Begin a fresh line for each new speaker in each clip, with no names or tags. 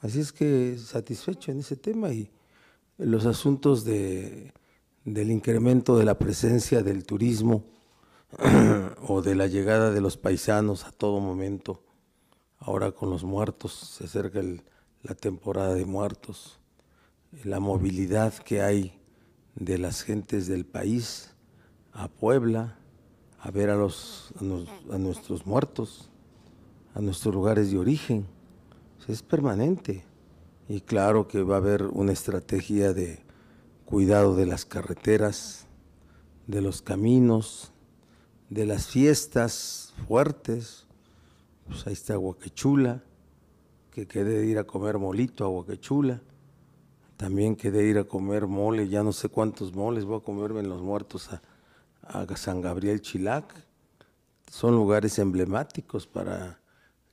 Así es que satisfecho en ese tema y los asuntos del incremento de la presencia del turismo o de la llegada de los paisanos a todo momento. Ahora con los muertos, se acerca la temporada de muertos, la movilidad que hay de las gentes del país a Puebla a ver a nuestros muertos, a nuestros lugares de origen es permanente. Y claro que va a haber una estrategia de cuidado de las carreteras, de los caminos, de las fiestas fuertes. Pues ahí está Guaquechula, que quede de ir a comer molito a Guaquechula. También quede de ir a comer mole, ya no sé cuántos moles, voy a comerme en los muertos a San Gabriel Chilac. Son lugares emblemáticos para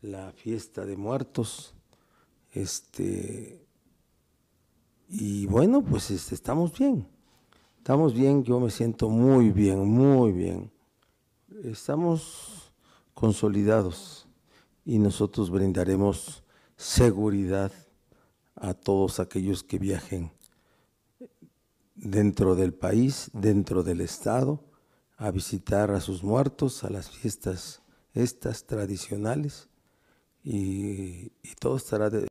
la fiesta de muertos este, y bueno, pues este, estamos bien. Estamos bien, yo me siento muy bien, muy bien. Estamos consolidados y nosotros brindaremos seguridad a todos aquellos que viajen dentro del país, dentro del Estado, a visitar a sus muertos, a las fiestas estas tradicionales y, y todo estará de